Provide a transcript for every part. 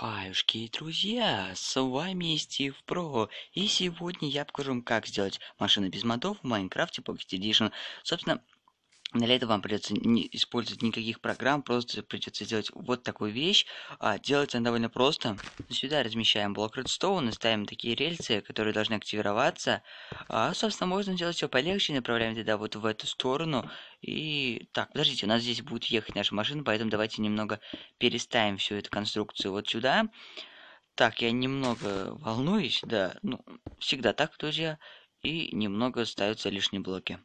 Хаюшки, друзья, с вами Стив Про, и сегодня я покажу вам, как сделать машины без модов в Майнкрафте Pocket Edition. Собственно, для этого вам придется не использовать никаких программ, просто придется сделать вот такую вещь. А, делать она довольно просто. Сюда размещаем блок Redstone и ставим такие рельсы, которые должны активироваться. А, собственно, можно сделать все полегче, направляем туда вот в эту сторону. И так, подождите, у нас здесь будет ехать наша машина, поэтому давайте немного переставим всю эту конструкцию вот сюда. Так, я немного волнуюсь, да, ну, всегда так, друзья. И немного ставятся лишние блоки.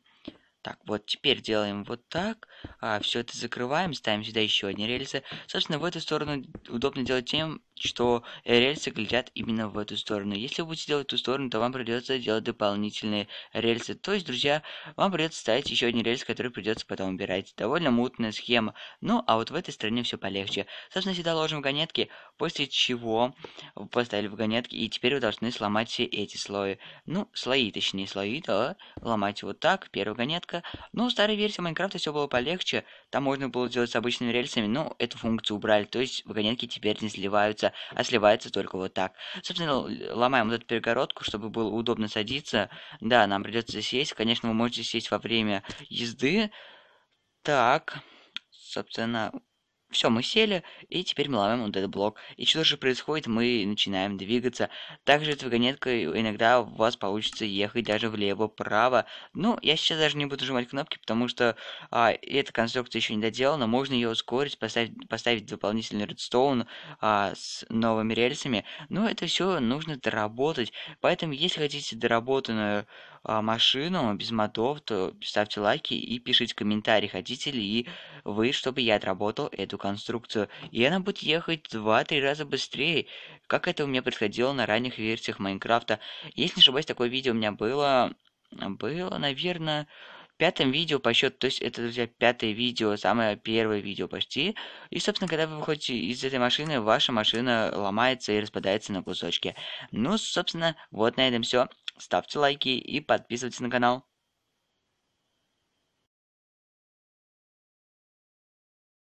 Так, вот теперь делаем вот так. А, все это закрываем, ставим сюда еще одни рельсы. Собственно, в эту сторону удобно делать тем, что э, рельсы глядят именно в эту сторону. Если вы будете делать ту сторону, то вам придется делать дополнительные рельсы. То есть, друзья, вам придется ставить еще один рельс, который придется потом убирать. Довольно мутная схема. Ну, а вот в этой стороне все полегче. Собственно, сюда ложим вагонетки, после чего вы поставили вагонетки, и теперь вы должны сломать все эти слои. Ну, слои, точнее, слои, да, ломать вот так, первая вагонетка. Ну, в старой версии Майнкрафта все было полегче, там можно было делать с обычными рельсами, но эту функцию убрали, то есть вагонетки теперь не сливаются садится, а сливается только вот так. Собственно, ломаем вот эту перегородку, чтобы было удобно садиться. Да, нам придется сесть. Конечно, вы можете сесть во время езды. Так, собственно, все, мы сели, и теперь мы ловим вот этот блок. И что же происходит? Мы начинаем двигаться. Также с вагонеткой иногда у вас получится ехать даже влево-право. Ну, я сейчас даже не буду нажимать кнопки, потому что а, эта конструкция еще не доделана. Можно ее ускорить, поставить, поставить дополнительный редстоун а, с новыми рельсами. Но это все нужно доработать. Поэтому, если хотите доработанную а, машину без мотов, то ставьте лайки и пишите комментарии, хотите ли вы, чтобы я отработал эту конструкцию. И она будет ехать 2-3 раза быстрее, как это у меня происходило на ранних версиях Майнкрафта. Если не ошибаюсь, такое видео у меня было, было, наверное, пятым видео по счету, то есть это, друзья, пятое видео, самое первое видео почти. И, собственно, когда вы выходите из этой машины, ваша машина ломается и распадается на кусочки. Ну, собственно, вот на этом все ставьте лайки и подписывайтесь на канал.